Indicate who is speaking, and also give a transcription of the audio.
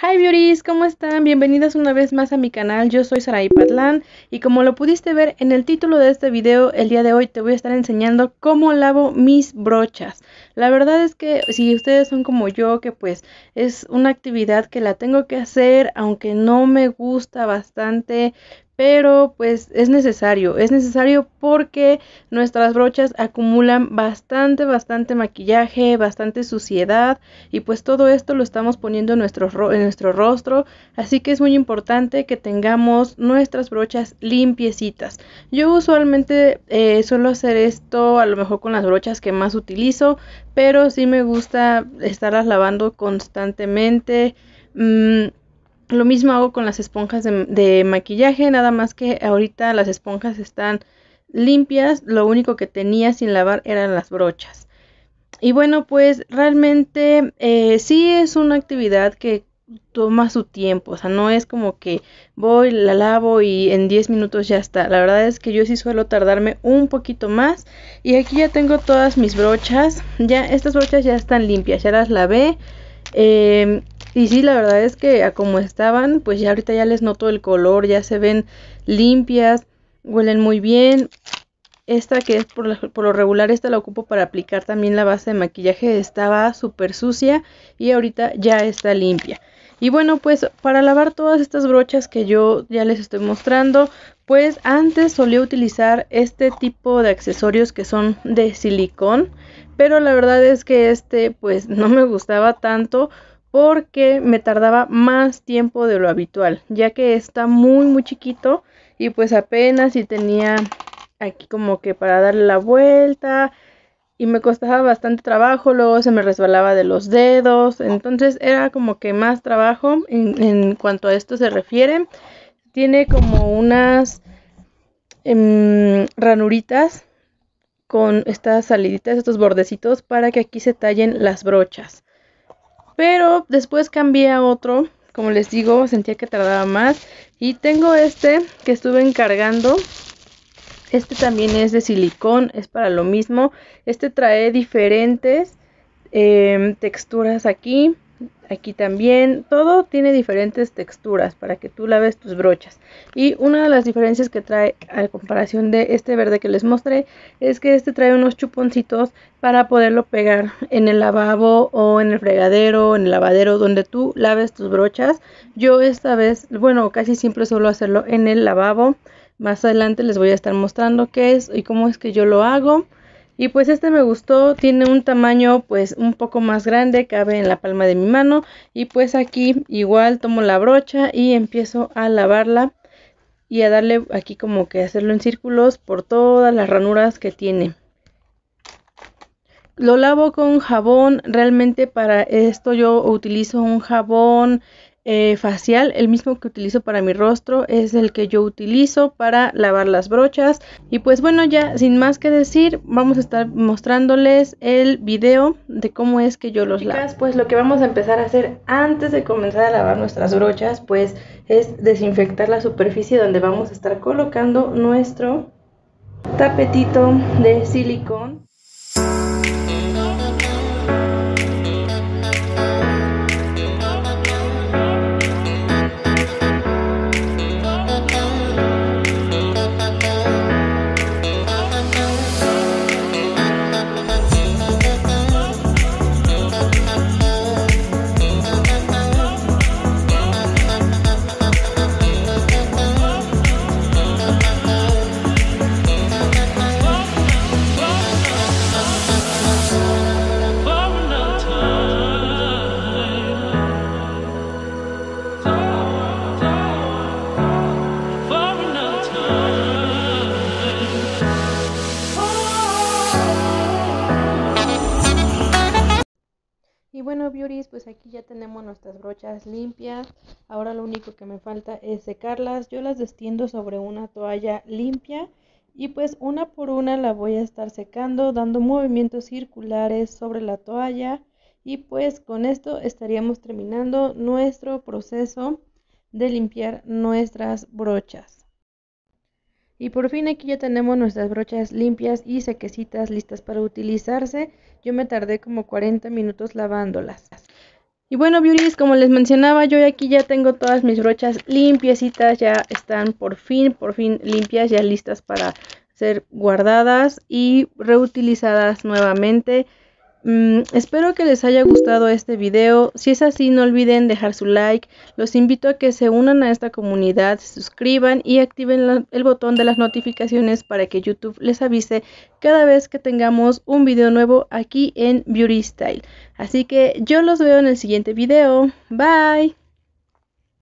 Speaker 1: Hi beauties, ¿cómo están? Bienvenidas una vez más a mi canal, yo soy Sarai Patlán y como lo pudiste ver en el título de este video, el día de hoy te voy a estar enseñando cómo lavo mis brochas. La verdad es que si ustedes son como yo, que pues es una actividad que la tengo que hacer, aunque no me gusta bastante, pero pues es necesario, es necesario porque nuestras brochas acumulan bastante, bastante maquillaje, bastante suciedad y pues todo esto lo estamos poniendo en nuestro, rostro, así que es muy importante que tengamos nuestras brochas limpiecitas. Yo usualmente eh, suelo hacer esto a lo mejor con las brochas que más utilizo, pero sí me gusta estarlas lavando constantemente. Mm, lo mismo hago con las esponjas de, maquillaje, nada más que ahorita las esponjas están limpias, lo único que tenía sin lavar eran las brochas. Y bueno, pues realmente eh, sí es una actividad que toma su tiempo, o sea, no es como que voy, la lavo y en 10 minutos ya está. La verdad es que yo sí suelo tardarme un poquito más y aquí ya tengo todas mis brochas, ya estas brochas ya están limpias, ya las lavé. Eh, y sí, la verdad es que a como estaban, pues ya ahorita ya les noto el color, ya se ven limpias, huelen muy bien. Esta que es por, por lo regular, esta la ocupo para aplicar también la base de maquillaje. Estaba súper sucia y ahorita ya está limpia. Y bueno, pues para lavar todas estas brochas que yo ya les estoy mostrando, pues antes solía utilizar este tipo de accesorios que son de silicón, pero la verdad es que este pues no me gustaba tanto porque me tardaba más tiempo de lo habitual, ya que está muy muy chiquito y pues apenas si tenía aquí como que para darle la vuelta y me costaba bastante trabajo, luego se me resbalaba de los dedos, entonces era como que más trabajo en, cuanto a esto se refiere. Tiene como unas em, ranuritas con estas saliditas, estos bordecitos para que aquí se tallen las brochas. Pero después cambié a otro. Como les digo, sentía que tardaba más. Y tengo este que estuve encargando. Este también es de silicón, es para lo mismo. Este trae diferentes em, texturas aquí. Aquí también todo tiene diferentes texturas para que tú laves tus brochas. Y una de las diferencias que trae a comparación de este verde que les mostré es que este trae unos chuponcitos para poderlo pegar en el lavabo o en el fregadero, en el lavadero donde tú laves tus brochas. Yo esta vez, bueno, casi siempre suelo hacerlo en el lavabo. Más adelante les voy a estar mostrando qué es y cómo es que yo lo hago. Y pues este me gustó, tiene un tamaño pues un poco más grande, cabe en la palma de mi mano. Y pues aquí igual tomo la brocha y empiezo a lavarla y a darle aquí como que hacerlo en círculos por todas las ranuras que tiene. Lo lavo con jabón, realmente para esto yo utilizo un jabón eh, facial, el mismo que utilizo para mi rostro, es el que yo utilizo para lavar las brochas. Y pues bueno, ya sin más que decir, vamos a estar mostrándoles el video de cómo es que yo los lavo. Pues lo que vamos a empezar a hacer antes de comenzar a lavar nuestras brochas, pues es desinfectar la superficie donde vamos a estar colocando nuestro tapetito de silicón. pues aquí ya tenemos nuestras brochas limpias. Ahora lo único que me falta es secarlas. Yo las destiendo sobre una toalla limpia y pues una por una la voy a estar secando, dando movimientos circulares sobre la toalla. Y pues con esto estaríamos terminando nuestro proceso de limpiar nuestras brochas. Y por fin aquí ya tenemos nuestras brochas limpias y sequecitas listas para utilizarse. Yo me tardé como 40 minutos lavándolas. Y bueno, beauties, como les mencionaba, yo aquí ya tengo todas mis brochas limpiecitas, ya están por fin, por fin limpias, ya listas para ser guardadas y reutilizadas nuevamente. Mm, espero que les haya gustado este video. Si es así, no olviden dejar su like. Los invito a que se unan a esta comunidad, se suscriban y activen el botón de las notificaciones para que YouTube les avise cada vez que tengamos un video nuevo aquí en Beauty Style. Así que yo los veo en el siguiente video. Bye.